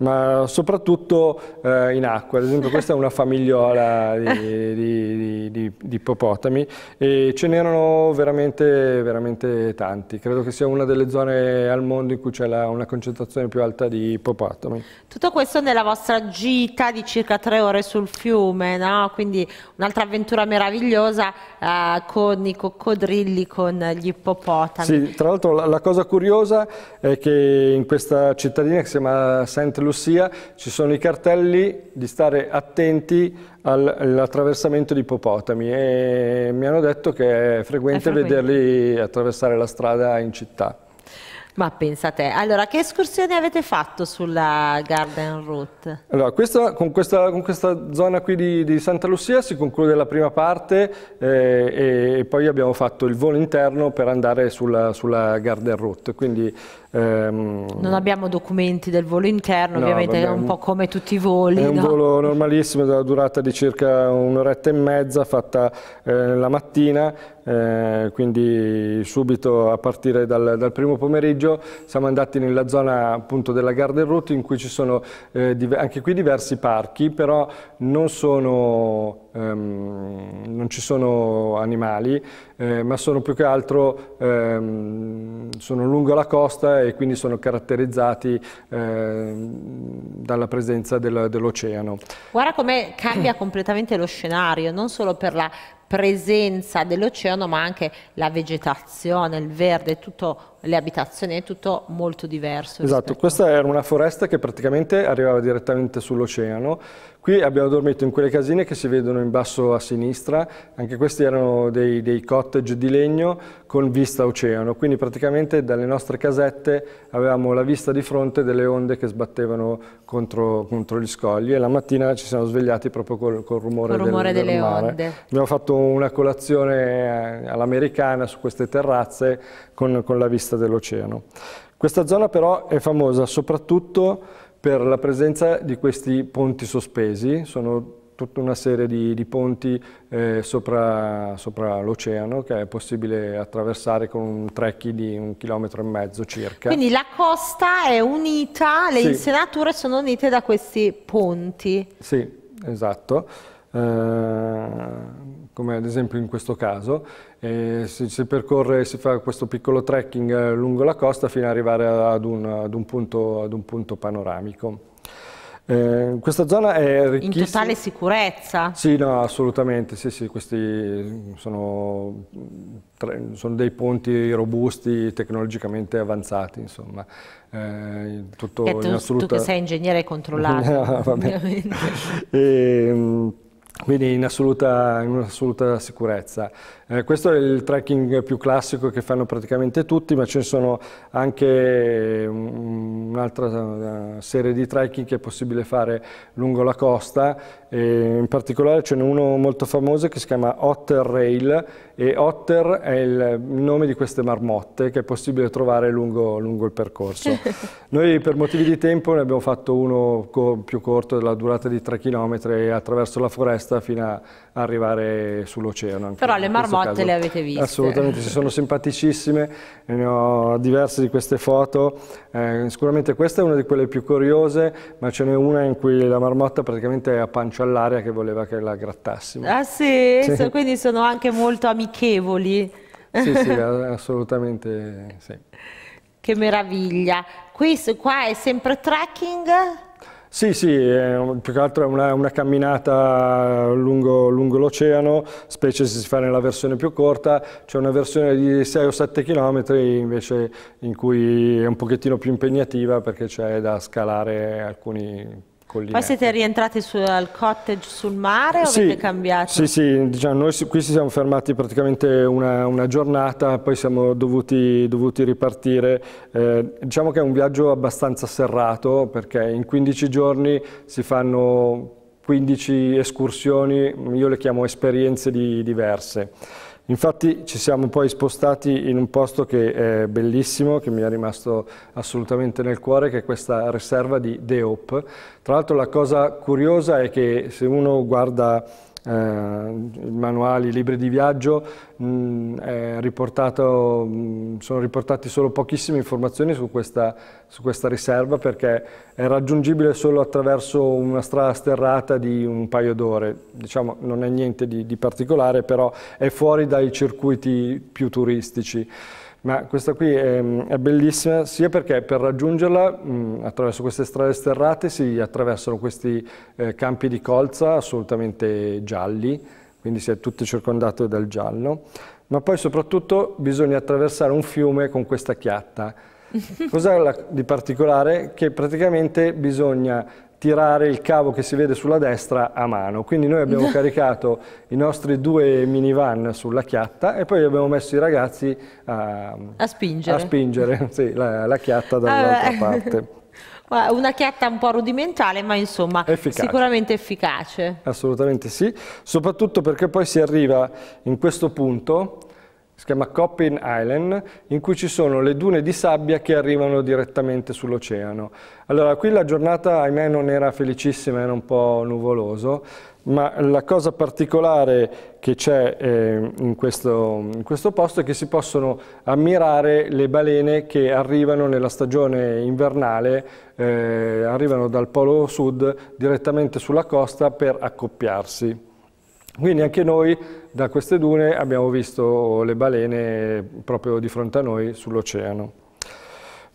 ma soprattutto eh, in acqua. Ad esempio questa è una famigliola di, di, di, di ippopotami e ce n'erano veramente, veramente, tanti. Credo che sia una delle zone al mondo in cui c'è una concentrazione più alta di ippopotami. Tutto questo nella vostra gita di circa tre ore sul fiume, no? quindi un'altra avventura meravigliosa eh, con i coccodrilli, con gli ippopotami. Sì, tra l'altro la, la, cosa curiosa è che in questa cittadina che si chiama Saint Louis Lussia ci sono i cartelli di stare attenti all'attraversamento di ipopotami e mi hanno detto che è frequente, è frequente vederli attraversare la strada in città. Ma pensate, allora che escursioni avete fatto sulla Garden Route? Allora, questa, con, questa, con, questa, zona qui di, di, Santa Lucia si conclude la prima parte eh, e, poi abbiamo fatto il volo interno per andare sulla, sulla Garden Route, quindi Ehm, non abbiamo documenti del volo interno, no, ovviamente abbiamo, è un po' come tutti i voli. È un no? volo normalissimo, della durata di circa un'oretta e mezza, fatta eh, la mattina, eh, quindi subito a partire dal, dal, primo pomeriggio siamo andati nella zona appunto della Garden Route in cui ci sono eh, anche qui diversi parchi, però non, sono, ehm, non ci sono animali, eh, ma sono più che altro ehm, sono lungo la costa e quindi sono caratterizzati ehm, dalla presenza del, dell'oceano. Guarda come cambia completamente lo scenario, non solo per la presenza dell'oceano ma anche la vegetazione, il verde, tutto, le abitazioni, è tutto molto diverso. Esatto, rispetto... questa era una foresta che praticamente arrivava direttamente sull'oceano, Qui abbiamo dormito in quelle casine che si vedono in basso a sinistra, anche questi erano dei, dei cottage di legno con vista oceano, quindi praticamente dalle nostre casette avevamo la vista di fronte delle onde che sbattevano contro, contro gli scogli e la mattina ci siamo svegliati proprio col, col rumore, col rumore del, delle del onde. Abbiamo fatto una colazione eh, all'americana su queste terrazze con, con la vista dell'oceano. Questa zona però è famosa soprattutto per la presenza di questi ponti sospesi, sono tutta una serie di, di ponti eh, sopra, sopra l'oceano che è possibile attraversare con un trekking di un chilometro e mezzo circa. Quindi la costa è unita, le sì. insenature sono unite da questi ponti. Sì, esatto. Eh, come ad esempio in questo caso. Eh, si, si, percorre, si fa questo piccolo trekking eh, lungo la costa fino ad arrivare ad un, ad un, punto, ad un punto panoramico. Eh, questa zona è ricchissima. In totale sicurezza? Sì, no, assolutamente, sì, sì, questi sono, sono dei ponti robusti, tecnologicamente avanzati, insomma. Eh, tutto e tu, assoluta... tu che sei ingegnere controllato. no, vabbè. e, quindi in assoluta, in assoluta sicurezza. Eh, questo è il trekking più classico che fanno praticamente tutti, ma ce ne sono anche un'altra eh, serie di trekking che è possibile fare lungo la costa, eh, in particolare ce n'è uno molto famoso che si chiama Otter Rail, e Otter è il nome di queste marmotte che è possibile trovare lungo, lungo il percorso. Noi per motivi di tempo ne abbiamo fatto uno co più corto della durata di 3 km attraverso la foresta fino a arrivare sull'oceano. Però le marmotte caso. le avete viste? Assolutamente, si sono simpaticissime, ne ho diverse di queste foto, eh, sicuramente questa è una di quelle più curiose, ma ce n'è una in cui la marmotta praticamente è a pancia all'aria che voleva che la grattassimo. Ah sì? sì. So, quindi sono anche molto amichevoli amichevoli. Sì, sì, assolutamente sì. Che meraviglia. Questo qua è sempre trekking? Sì, sì, un, più che altro è una, una camminata lungo, lungo l'oceano, specie se si fa nella versione più corta, c'è una versione di 6 o 7 km invece in cui è un pochettino più impegnativa perché c'è da scalare alcuni collinette. Poi siete rientrati su, al cottage sul mare o sì, avete cambiato? Sì, sì, diciamo, noi qui ci siamo fermati praticamente una, una giornata, poi siamo dovuti, dovuti ripartire. Eh, diciamo che è un viaggio abbastanza serrato perché in 15 giorni si fanno 15 escursioni, io le chiamo esperienze di, diverse. Infatti ci siamo poi spostati in un posto che è bellissimo, che mi è rimasto assolutamente nel cuore, che è questa riserva di Deop. Tra l'altro la cosa curiosa è che se uno guarda eh, manuali, i libri di viaggio, mh, mm, riportato, mh, mm, sono riportati solo pochissime informazioni su questa, su questa, riserva perché è raggiungibile solo attraverso una strada sterrata di un paio d'ore. Diciamo non è niente di, di particolare, però è fuori dai circuiti più turistici ma questa qui è, ehm, è, bellissima sia perché per raggiungerla mh, attraverso queste strade sterrate si attraversano questi eh, campi di colza assolutamente gialli, quindi si è tutto circondato dal giallo, ma poi soprattutto bisogna attraversare un fiume con questa chiatta. Cos'è di particolare? Che praticamente bisogna tirare il cavo che si vede sulla destra a mano. Quindi noi abbiamo caricato i nostri due minivan sulla chiatta e poi abbiamo messo i ragazzi a, a spingere, a spingere sì, la, la, chiatta dall'altra ah. parte. Una chiatta un po' rudimentale, ma insomma efficace. sicuramente efficace. Assolutamente sì, soprattutto perché poi si arriva in questo punto si chiama Coppin Island, in cui ci sono le dune di sabbia che arrivano direttamente sull'oceano. Allora, qui la giornata, ahimè, non era felicissima, era un po' nuvoloso, ma la cosa particolare che c'è eh, in, questo, in questo posto è che si possono ammirare le balene che arrivano nella stagione invernale, eh, arrivano dal polo sud direttamente sulla costa per accoppiarsi. Quindi anche noi da queste dune abbiamo visto le balene proprio di fronte a noi sull'oceano.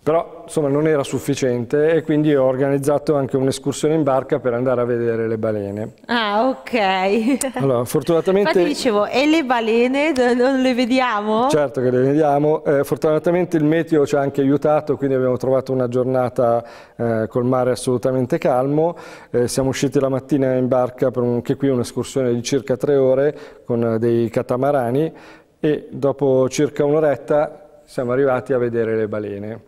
Però insomma non era sufficiente e quindi ho organizzato anche un'escursione in barca per andare a vedere le balene. Ah ok. Allora fortunatamente... Infatti dicevo, e le balene non le vediamo? Certo che le vediamo, eh, fortunatamente il meteo ci ha anche aiutato quindi abbiamo trovato una giornata eh, col mare assolutamente calmo, eh, siamo usciti la mattina in barca per anche qui un'escursione di circa tre ore con eh, dei catamarani e dopo circa un'oretta siamo arrivati a vedere le balene.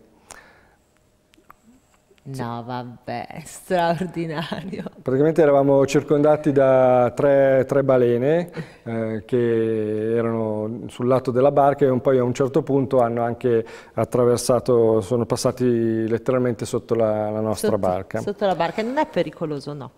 No, vabbè, straordinario. Praticamente eravamo circondati da tre, tre balene eh, che erano sul lato della barca e poi a un certo punto hanno anche attraversato, sono passati letteralmente sotto la, la nostra sotto, barca. Sotto la barca, non è pericoloso, no?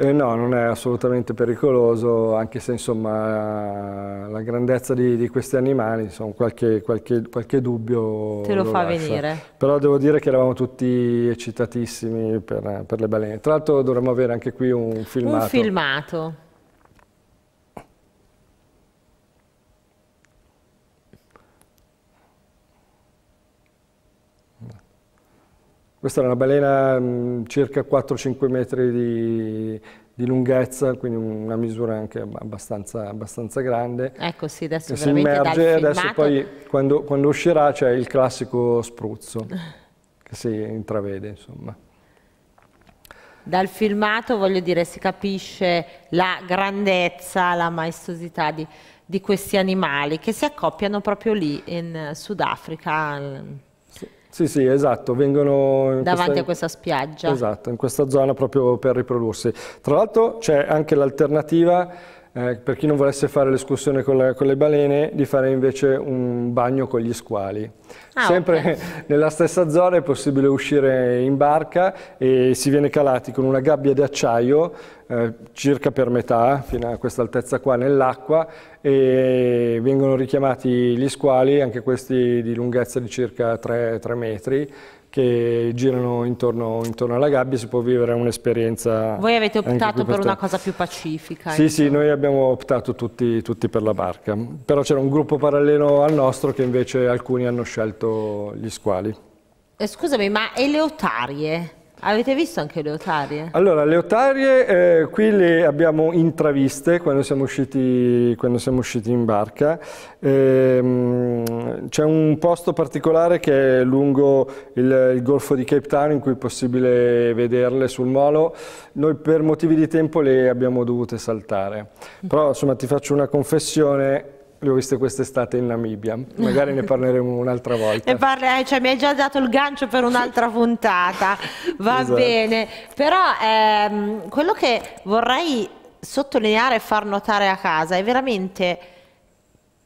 Eh, no, non è assolutamente pericoloso, anche se insomma la grandezza di, di questi animali, insomma, qualche, qualche, qualche, dubbio. Te lo, lo fa lascia. venire. Però devo dire che eravamo tutti eccitatissimi per, per le balene. Tra l'altro dovremmo avere anche qui un filmato. Un filmato. Questa era una balena mh, mm, circa 4-5 metri di, di, lunghezza, quindi una misura anche abbastanza, abbastanza grande. Ecco sì, adesso si immerge, adesso filmato... poi quando, quando uscirà c'è il classico spruzzo che si intravede insomma. Dal filmato voglio dire si capisce la grandezza, la maestosità di, di questi animali che si accoppiano proprio lì in Sudafrica sì, sì, esatto, vengono... Davanti questa... a questa spiaggia. Esatto, in questa zona proprio per riprodursi. Tra l'altro c'è anche l'alternativa eh, per chi non volesse fare l'escursione con, la, con, le balene, di fare invece un bagno con gli squali. Ah, Sempre okay. nella stessa zona è possibile uscire in barca e si viene calati con una gabbia di acciaio eh, circa per metà, fino a questa altezza qua nell'acqua e vengono richiamati gli squali, anche questi di lunghezza di circa 3, 3 metri che girano intorno, intorno, alla gabbia si può vivere un'esperienza. Voi avete optato per, una cosa più pacifica. Sì, sì, noi abbiamo optato tutti, tutti per la barca, però c'era un gruppo parallelo al nostro che invece alcuni hanno scelto gli squali. Eh, scusami, ma e le otarie? Avete visto anche le otarie? Allora, le otarie eh, qui le abbiamo intraviste quando siamo usciti, quando siamo usciti in barca. Ehm, C'è un posto particolare che è lungo il, il, golfo di Cape Town in cui è possibile vederle sul molo. Noi per motivi di tempo le abbiamo dovute saltare. Però insomma ti faccio una confessione, le ho viste quest'estate in Namibia, magari ne parleremo un'altra volta. Ne parla, eh, cioè mi hai già dato il gancio per un'altra puntata, va esatto. bene. Però ehm, quello che vorrei sottolineare e far notare a casa è veramente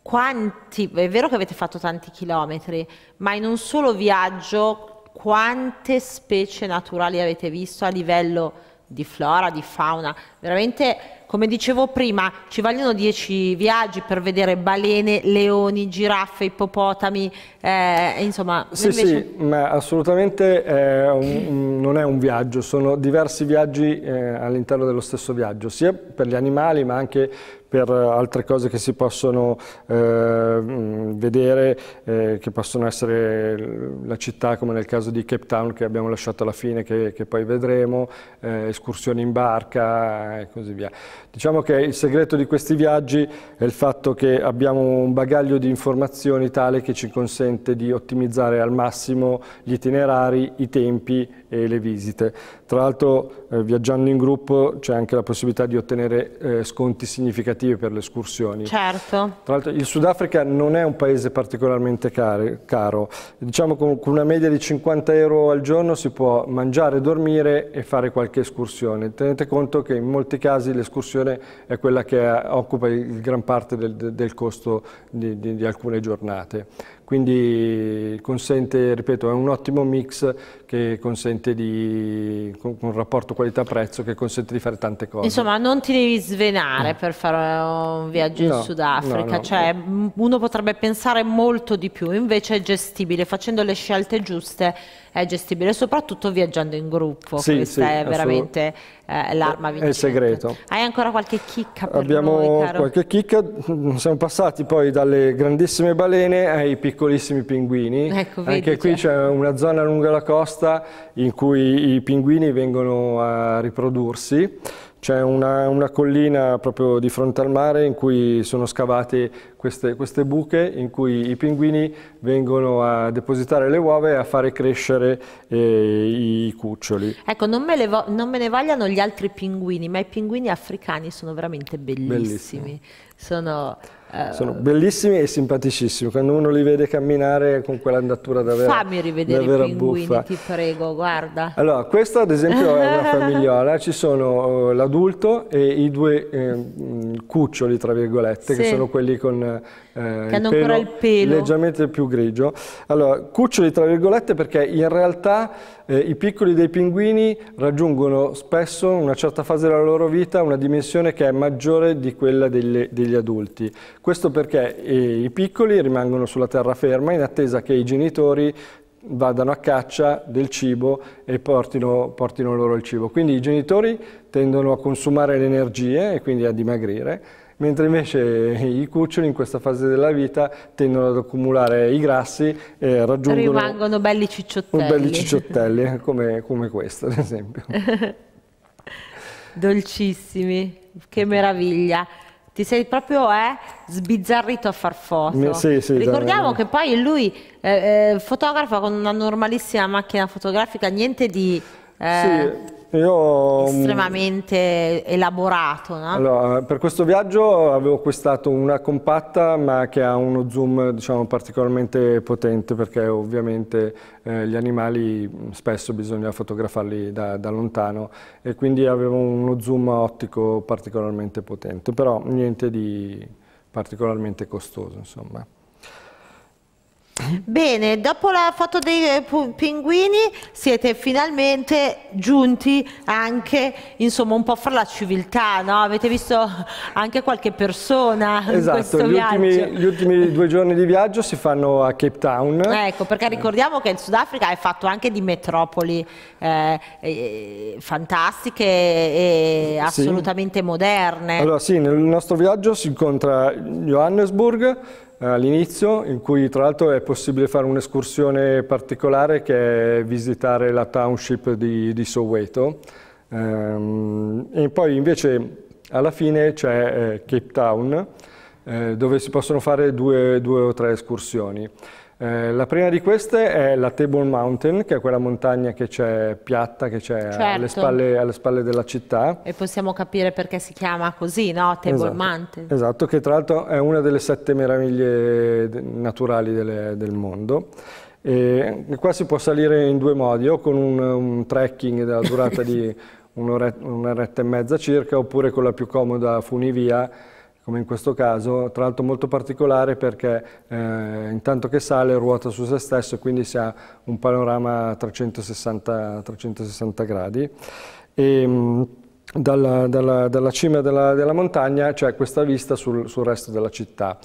quanti, è vero che avete fatto tanti chilometri, ma in un solo viaggio quante specie naturali avete visto a livello di flora, di fauna, veramente come dicevo prima, ci vogliono 10 viaggi per vedere balene, leoni, giraffe, ippopotami, eh, insomma... Sì, invece... sì, ma assolutamente è eh, un, non è un viaggio, sono diversi viaggi eh, all'interno dello stesso viaggio, sia per gli animali ma anche per eh, altre cose che si possono eh, vedere, eh, che possono essere la città, come nel caso di Cape Town che abbiamo lasciato alla fine, che, che poi vedremo, eh, escursioni in barca e così via. Diciamo che il segreto di questi viaggi è il fatto che abbiamo un bagaglio di informazioni tale che ci consente di ottimizzare al massimo gli itinerari, i tempi e le visite. Tra l'altro eh, viaggiando in gruppo c'è anche la possibilità di ottenere eh, sconti significativi per le escursioni. Certo. Tra l'altro il Sudafrica non è un paese particolarmente caro, caro. diciamo con, con una media di 50 euro al giorno si può mangiare, dormire e fare qualche escursione. Tenete conto che in molti casi l'escursione è quella che eh, occupa il, gran parte del, del costo di, di, di alcune giornate quindi consente, ripeto, è un ottimo mix che consente di, con un rapporto qualità-prezzo che consente di fare tante cose. Insomma, non ti devi svenare mm. per fare un viaggio no, in Sudafrica, no, no. cioè uno potrebbe pensare molto di più, invece è gestibile, facendo le scelte giuste è gestibile, soprattutto viaggiando in gruppo. Sì, Questa sì, è veramente eh, l'arma vincente. È il segreto. Hai ancora qualche chicca per Abbiamo noi, qualche chicca, mm, siamo passati poi dalle grandissime balene ai piccolissimi pinguini. Ecco, vedi, Anche qui c'è una zona lungo la costa in cui i pinguini vengono a riprodursi. C'è una, una, collina proprio di fronte al mare in cui sono scavate queste, queste, buche in cui i pinguini vengono a depositare le uova e a fare crescere eh, i cuccioli. Ecco, non me, non me, ne vogliano gli altri pinguini, ma i pinguini africani sono veramente bellissimi. Bellissimo. Sono sono bellissimi e simpaticissimi, quando uno li vede camminare con quell'andatura davvero Fammi rivedere davvero i pinguini, buffa. ti prego, guarda. Allora, questa ad esempio è una famigliola, ci sono uh, l'adulto e i due eh, cuccioli, tra virgolette, sì. che sono quelli con eh, hanno il ancora il pelo leggermente più grigio. Allora, cuccioli tra virgolette perché in realtà eh, i piccoli dei pinguini raggiungono spesso una certa fase della loro vita una dimensione che è maggiore di quella degli, degli adulti. Questo perché eh, i piccoli rimangono sulla terraferma in attesa che i genitori vadano a caccia del cibo e portino, portino loro il cibo. Quindi i genitori tendono a consumare le energie e quindi a dimagrire mentre invece i cuccioli in questa fase della vita tendono ad accumulare i grassi e raggiungono... Rimangono belli cicciottelli. Belli cicciottelli, come, come questo ad esempio. Dolcissimi, che meraviglia ti sei proprio eh, sbizzarrito a far foto. Sì, sì, Ricordiamo che poi lui eh, eh, fotografa con una normalissima macchina fotografica, niente di... Eh, sì. Io, mm, estremamente elaborato. No? Allora, per questo viaggio avevo acquistato una compatta ma che ha uno zoom diciamo, particolarmente potente perché ovviamente eh, gli animali mm, spesso bisogna fotografarli da, da, lontano e quindi avevo uno zoom ottico particolarmente potente, però niente di particolarmente costoso. Insomma. Bene, dopo la foto dei eh, pinguini siete finalmente giunti anche insomma un po' fra la civiltà, no? avete visto anche qualche persona esatto, gli ultimi, gli ultimi, due giorni di viaggio si fanno a Cape Town. Ecco, perché ricordiamo che il Sudafrica è fatto anche di metropoli eh, fantastiche e sì. assolutamente moderne. Allora sì, nel nostro viaggio si incontra Johannesburg, all'inizio, in cui tra l'altro è possibile fare un'escursione particolare che è visitare la township di, di Soweto. Ehm, e poi invece alla fine c'è eh, Cape Town, eh, dove si possono fare due, due o tre escursioni. Eh, la prima di queste è la Table Mountain, che è quella montagna che c'è piatta, che c'è certo. alle, alle, spalle, della città. E possiamo capire perché si chiama così, no? Table esatto. Mountain. Esatto, che tra l'altro è una delle sette meraviglie naturali delle, del mondo. E qua si può salire in due modi, o con un, un trekking della durata di un'oretta e mezza circa, oppure con la più comoda funivia, come in questo caso, tra l'altro molto particolare perché eh, intanto che sale ruota su se stesso e quindi si ha un panorama a 360, 360 gradi. E, ehm, mh, dalla, dalla, dalla, cima della, della montagna c'è questa vista sul, sul resto della città.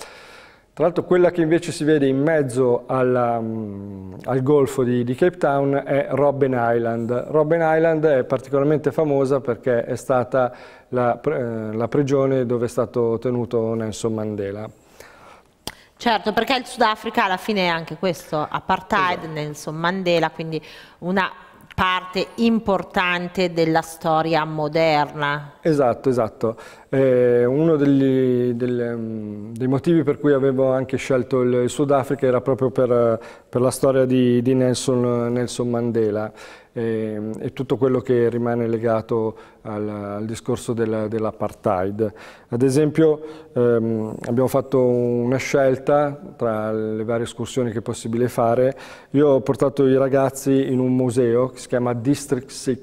Tra l'altro quella che invece si vede in mezzo alla, mm, al golfo di, di, Cape Town è Robben Island. Robben Island è particolarmente famosa perché è stata la, eh, la prigione dove è stato tenuto Nelson Mandela. Certo, perché il Sudafrica alla fine è anche questo, apartheid, esatto. Nelson Mandela, quindi una parte importante della storia moderna. Esatto, esatto. Eh, uno degli, degli, mm, dei motivi per cui avevo anche scelto il, il Sudafrica era proprio per, per la storia di, di Nelson, Nelson Mandela e, ehm, e tutto quello che rimane legato al, al discorso del, dell'apartheid. Ad esempio ehm, abbiamo fatto una scelta tra le varie escursioni che è possibile fare, io ho portato i ragazzi in un museo che si chiama District 6,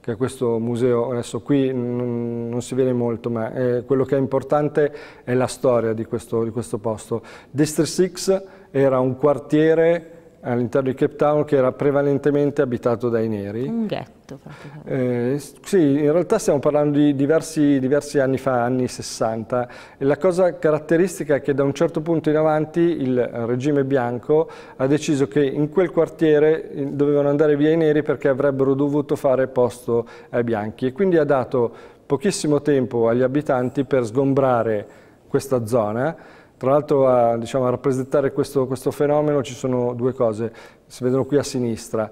che è questo museo, adesso qui non, si vede molto, ma eh, quello che è importante è la storia di questo, di questo posto. District 6 era un quartiere all'interno di Cape Town che era prevalentemente abitato dai neri. Un ghetto praticamente. Eh, sì, in realtà stiamo parlando di diversi, diversi, anni fa, anni 60. E la cosa caratteristica è che da un certo punto in avanti il regime bianco ha deciso che in quel quartiere eh, dovevano andare via i neri perché avrebbero dovuto fare posto ai bianchi e quindi ha dato pochissimo tempo agli abitanti per sgombrare questa zona tra l'altro a, diciamo, a, rappresentare questo, questo fenomeno ci sono due cose, si vedono qui a sinistra.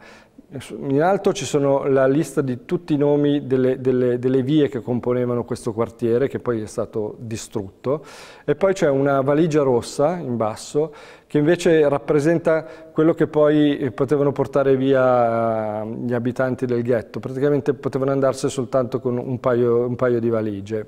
In alto ci sono la lista di tutti i nomi delle, delle, delle, vie che componevano questo quartiere, che poi è stato distrutto, e poi c'è una valigia rossa in basso, che invece rappresenta quello che poi potevano portare via eh, gli abitanti del ghetto, praticamente potevano andarsene soltanto con un paio, un paio di valigie.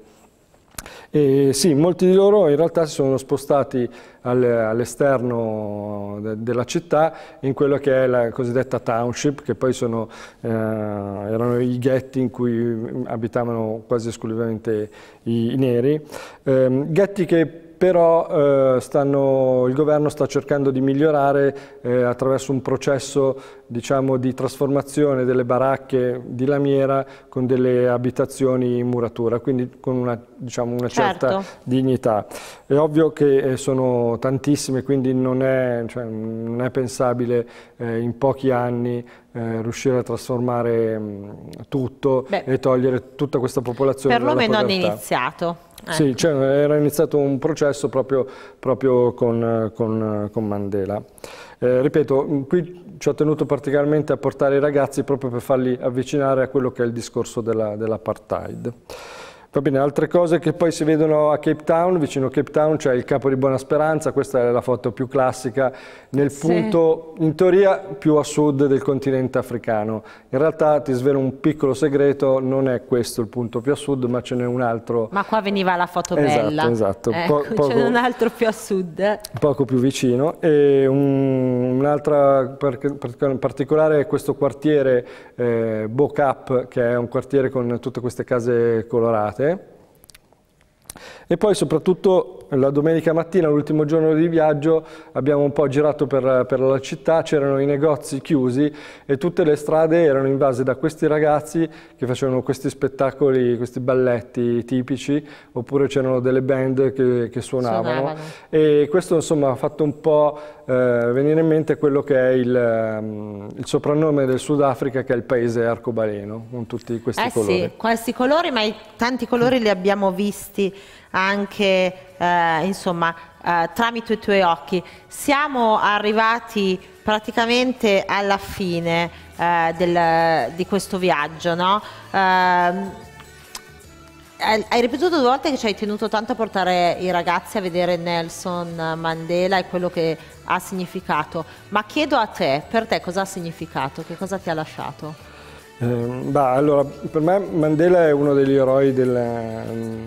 E sì, molti di loro in realtà si sono spostati all'esterno della città in quello che è la cosiddetta township, che poi sono, eh, erano i ghetti in cui abitavano quasi esclusivamente i, i neri. Eh, ghetti che però eh, stanno, il governo sta cercando di migliorare eh, attraverso un processo diciamo, di trasformazione delle baracche di lamiera con delle abitazioni in muratura, quindi con una, diciamo, una certo. certa dignità. È ovvio che eh, sono tantissime, quindi non è, cioè, non è pensabile eh, in pochi anni eh, riuscire a trasformare mh, mm, tutto Beh, e togliere tutta questa popolazione. Perlomeno hanno iniziato. Eh. Sì, cioè era iniziato un processo proprio, proprio con, con, con, Mandela. Eh, ripeto, qui ci ho tenuto particolarmente a portare i ragazzi proprio per farli avvicinare a quello che è il discorso dell'apartheid. Va bene, altre cose che poi si vedono a Cape Town, vicino a Cape Town c'è il Capo di Buona Speranza, questa è la foto più classica, nel sì. punto in teoria più a sud del continente africano. In realtà ti svelo un piccolo segreto, non è questo il punto più a sud, ma ce n'è un altro. Ma qua veniva la foto bella. Esatto, esatto. ecco, po- ce n'è un altro più a sud. Poco più vicino. E un'altra un particolare è questo quartiere eh, Bocap, che è un quartiere con tutte queste case colorate e poi soprattutto la domenica mattina, l'ultimo giorno di viaggio, abbiamo un po' girato per, per la città, c'erano i negozi chiusi e tutte le strade erano invase da questi ragazzi che facevano questi spettacoli, questi balletti tipici, oppure c'erano delle band che, che suonavano. suonavano. E questo insomma ha fatto un po' eh, venire in mente quello che è il, ehm, il soprannome del Sudafrica, che è il paese arcobaleno, con tutti questi eh colori. Sì, questi colori, ma tanti colori li abbiamo visti anche eh, insomma, eh, tramite i tuoi occhi. Siamo arrivati praticamente alla fine eh, del, di questo viaggio, no? Ehm, hai ripetuto due volte che ci hai tenuto tanto a portare i ragazzi a vedere Nelson Mandela e quello che ha significato, ma chiedo a te, per te cosa ha significato, che cosa ti ha lasciato? Eh, bah, allora, per me Mandela è uno degli eroi della, mm,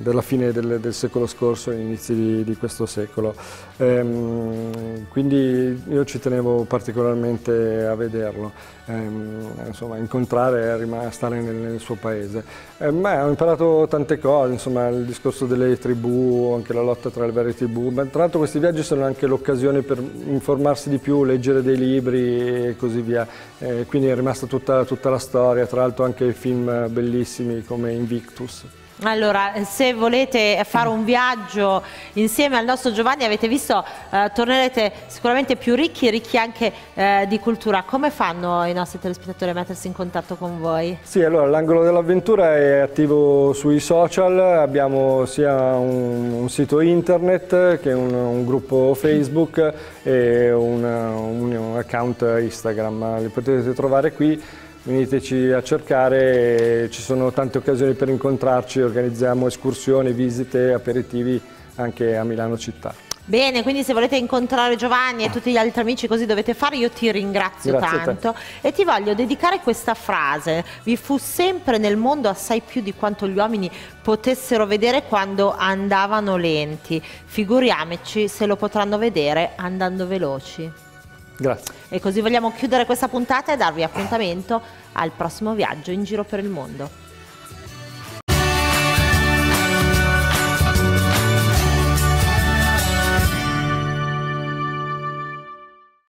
della fine del, del, secolo scorso, inizi di, di questo secolo. Ehm, quindi io ci tenevo particolarmente a vederlo, ehm, insomma, incontrare e stare nel, nel, suo paese. Ehm, ho imparato tante cose, insomma, il discorso delle tribù, anche la lotta tra le varie tribù, ma tra l'altro questi viaggi sono anche l'occasione per informarsi di più, leggere dei libri e così via. Eh, quindi è rimasta tutta, tutta tutta la storia, tra l'altro anche film bellissimi come Invictus. Allora, se volete fare un viaggio insieme al nostro Giovanni, avete visto, eh, tornerete sicuramente più ricchi, ricchi anche eh, di cultura. Come fanno i nostri telespettatori a mettersi in contatto con voi? Sì, allora, l'Angolo dell'Avventura è attivo sui social, abbiamo sia un, un sito internet che un, un gruppo Facebook e un, un account Instagram, li potete trovare qui veniteci a cercare, ci sono tante occasioni per incontrarci, organizziamo escursioni, visite, aperitivi anche a Milano città. Bene, quindi se volete incontrare Giovanni e tutti gli altri amici così dovete fare, io ti ringrazio Grazie tanto e ti voglio dedicare questa frase. Vi fu sempre nel mondo assai più di quanto gli uomini potessero vedere quando andavano lenti. Figuriamoci se lo potranno vedere andando veloci. Grazie. E così vogliamo chiudere questa puntata e darvi appuntamento al prossimo viaggio in giro per il mondo.